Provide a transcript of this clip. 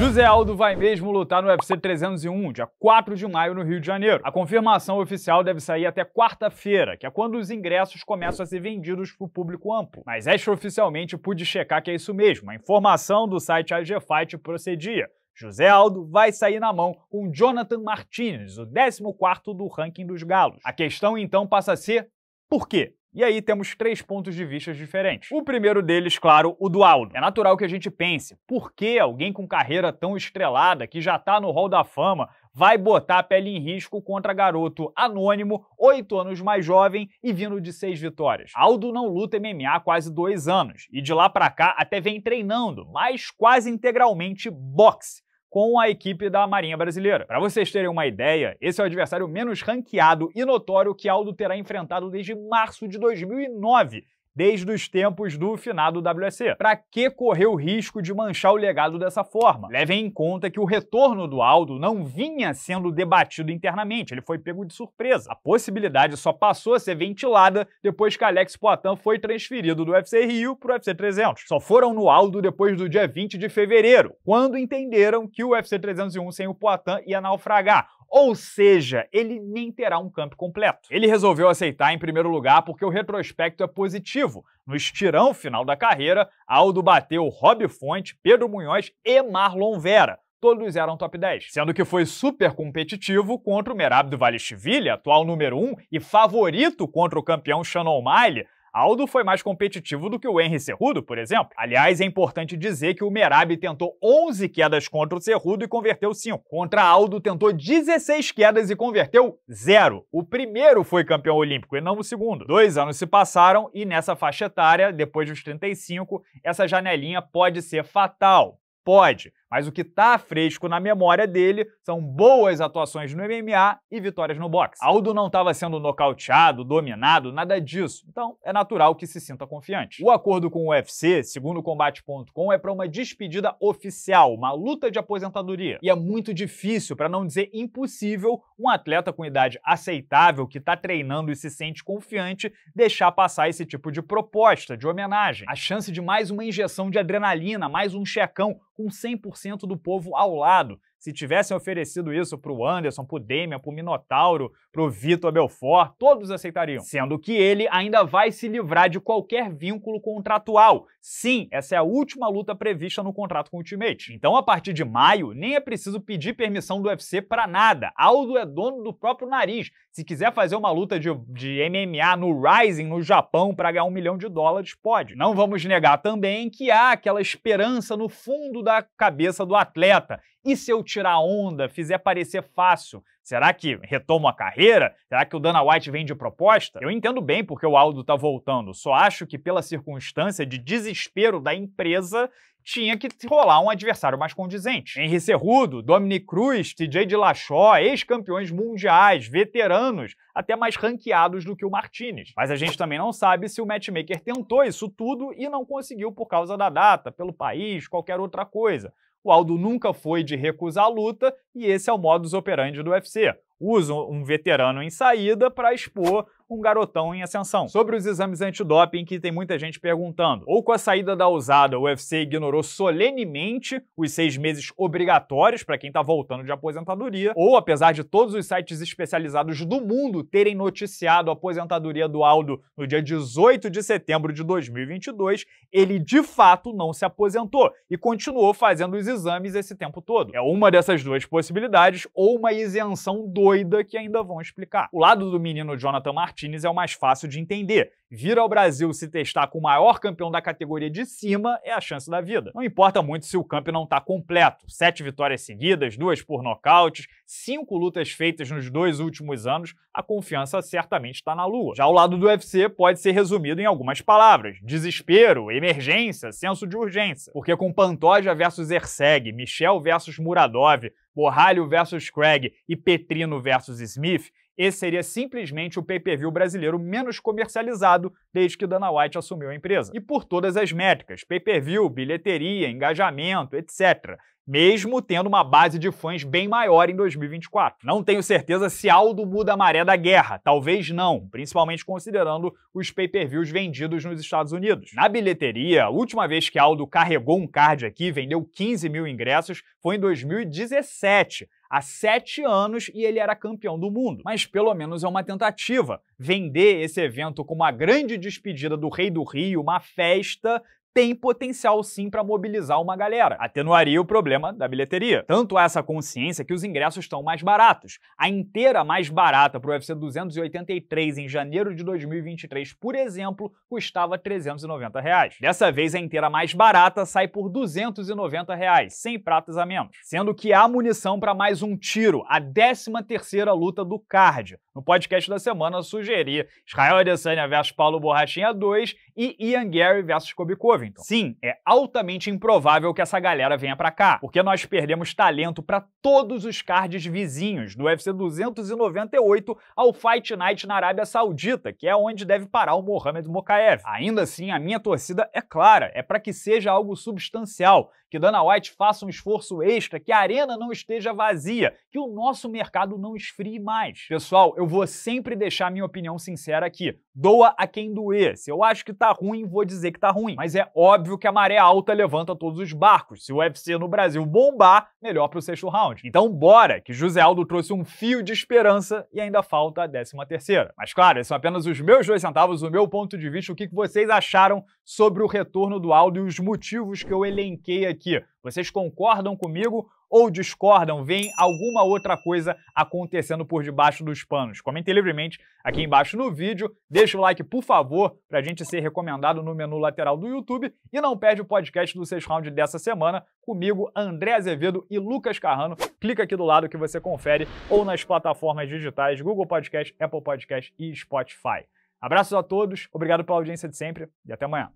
José Aldo vai mesmo lutar no UFC 301, dia 4 de maio, no Rio de Janeiro. A confirmação oficial deve sair até quarta-feira, que é quando os ingressos começam a ser vendidos para o público amplo. Mas extraoficialmente pude checar que é isso mesmo. A informação do site AG Fight procedia. José Aldo vai sair na mão com Jonathan Martinez, o 14 do ranking dos galos. A questão então passa a ser por quê? E aí temos três pontos de vista diferentes. O primeiro deles, claro, o do Aldo. É natural que a gente pense, por que alguém com carreira tão estrelada, que já tá no Hall da Fama, vai botar a pele em risco contra garoto anônimo, oito anos mais jovem e vindo de seis vitórias. Aldo não luta MMA há quase dois anos e de lá para cá até vem treinando, mas quase integralmente boxe com a equipe da Marinha Brasileira. Para vocês terem uma ideia, esse é o adversário menos ranqueado e notório que Aldo terá enfrentado desde março de 2009, desde os tempos do finado WSC. Para que correr o risco de manchar o legado dessa forma? Levem em conta que o retorno do Aldo não vinha sendo debatido internamente, ele foi pego de surpresa. A possibilidade só passou a ser ventilada depois que Alex Poitin foi transferido do UFC Rio para o UFC 300. Só foram no Aldo depois do dia 20 de fevereiro, quando entenderam que o UFC 301 sem o Poitin ia naufragar ou seja, ele nem terá um camp completo. Ele resolveu aceitar em primeiro lugar porque o retrospecto é positivo. No estirão final da carreira, Aldo bateu Rob Fonte, Pedro Munhoz e Marlon Vera todos eram top 10, sendo que foi super competitivo contra o Merab Dvalishvili, atual número 1 e favorito contra o campeão Shannon Miley, Aldo foi mais competitivo do que o Henry Cerrudo, por exemplo. Aliás, é importante dizer que o Merab tentou 11 quedas contra o Cerrudo e converteu 5. Contra Aldo, tentou 16 quedas e converteu 0. O primeiro foi campeão olímpico e não o segundo. Dois anos se passaram e nessa faixa etária, depois dos 35, essa janelinha pode ser fatal. Pode. Mas o que tá fresco na memória dele são boas atuações no MMA e vitórias no boxe. Aldo não estava sendo nocauteado, dominado, nada disso. Então é natural que se sinta confiante. O acordo com o UFC, segundo o combate.com, é para uma despedida oficial, uma luta de aposentadoria. E é muito difícil, para não dizer impossível, um atleta com idade aceitável que está treinando e se sente confiante deixar passar esse tipo de proposta, de homenagem. A chance de mais uma injeção de adrenalina, mais um checão com 100% 10% do povo ao lado. Se tivessem oferecido isso para o Anderson, para o Demian, para o Minotauro, para o Vitor Belfort, todos aceitariam. Sendo que ele ainda vai se livrar de qualquer vínculo contratual. Sim, essa é a última luta prevista no contrato com o Ultimate. Então, a partir de maio, nem é preciso pedir permissão do UFC para nada. Aldo é dono do próprio nariz. Se quiser fazer uma luta de, de MMA no Rising, no Japão, para ganhar um milhão de dólares, pode. Não vamos negar também que há aquela esperança no fundo da cabeça do atleta. E se eu tirar onda, fizer parecer fácil, será que retomo a carreira? Será que o Dana White vem de proposta? Eu entendo bem porque o Aldo tá voltando, só acho que pela circunstância de desespero da empresa, tinha que rolar um adversário mais condizente. Henry Cerrudo, Dominic Cruz, TJ Dillashaw, ex-campeões mundiais, veteranos, até mais ranqueados do que o Martinez. Mas a gente também não sabe se o matchmaker tentou isso tudo e não conseguiu por causa da data, pelo país, qualquer outra coisa. O Aldo nunca foi de recusar a luta e esse é o modus operandi do UFC. Usa um veterano em saída para expor um garotão em ascensão. Sobre os exames antidoping, que tem muita gente perguntando. Ou com a saída da usada, o UFC ignorou solenemente os seis meses obrigatórios para quem está voltando de aposentadoria, ou apesar de todos os sites especializados do mundo terem noticiado a aposentadoria do Aldo no dia 18 de setembro de 2022, ele de fato não se aposentou e continuou fazendo os exames esse tempo todo. É uma dessas duas possibilidades ou uma isenção doida que ainda vão explicar. O lado do menino Jonathan Martinez é o mais fácil de entender. Vir ao Brasil se testar com o maior campeão da categoria de cima é a chance da vida. Não importa muito se o campo não está completo. Sete vitórias seguidas, duas por nocaute, cinco lutas feitas nos dois últimos anos, a confiança certamente está na lua. Já o lado do UFC pode ser resumido em algumas palavras. Desespero, emergência, senso de urgência. Porque com Pantoja versus Ercé segue, Michel versus Muradov, Borralho versus Craig e Petrino versus Smith, esse seria simplesmente o pay-per-view brasileiro menos comercializado desde que Dana White assumiu a empresa. E por todas as métricas, pay-per-view, bilheteria, engajamento, etc mesmo tendo uma base de fãs bem maior em 2024. Não tenho certeza se Aldo muda a maré da guerra, talvez não, principalmente considerando os pay-per-views vendidos nos Estados Unidos. Na bilheteria, a última vez que Aldo carregou um card aqui, vendeu 15 mil ingressos, foi em 2017. Há sete anos e ele era campeão do mundo. Mas pelo menos é uma tentativa. Vender esse evento como uma grande despedida do Rei do Rio, uma festa, tem potencial sim para mobilizar uma galera. Atenuaria o problema da bilheteria. Tanto há essa consciência que os ingressos estão mais baratos. A inteira mais barata para o UFC 283 em janeiro de 2023, por exemplo, custava 390 reais. Dessa vez a inteira mais barata sai por 290 reais, sem pratas a menos. Sendo que há munição para mais um tiro, a 13 terceira luta do card. No podcast da semana sugeri Israel Adesanya versus Paulo Borrachinha 2 e Ian Gary versus Kobe Covington. Sim, é altamente improvável que essa galera venha para cá, porque nós perdemos talento para todos os cards vizinhos, do UFC 298 ao Fight Night na Arábia Saudita, que é onde deve parar o Mohamed Mokaev. Ainda assim, a minha torcida é clara, é para que seja algo substancial, que Dana White faça um esforço extra, que a arena não esteja vazia, que o nosso mercado não esfrie mais. Pessoal, eu vou sempre deixar minha opinião sincera aqui. Doa a quem doer. Se eu acho que tá ruim, vou dizer que tá ruim. Mas é óbvio que a maré alta levanta todos os barcos. Se o UFC no Brasil bombar, melhor pro sexto round. Então bora, que José Aldo trouxe um fio de esperança e ainda falta a décima terceira. Mas claro, esses são apenas os meus dois centavos, o meu ponto de vista, o que vocês acharam sobre o retorno do Aldo e os motivos que eu elenquei aqui. Vocês concordam comigo ou discordam, veem alguma outra coisa acontecendo por debaixo dos panos. Comentem livremente aqui embaixo no vídeo, deixa o like, por favor, para a gente ser recomendado no menu lateral do YouTube e não perde o podcast do 6 Round dessa semana comigo, André Azevedo e Lucas Carrano. Clica aqui do lado que você confere ou nas plataformas digitais Google Podcast, Apple Podcast e Spotify. Abraços a todos, obrigado pela audiência de sempre e até amanhã.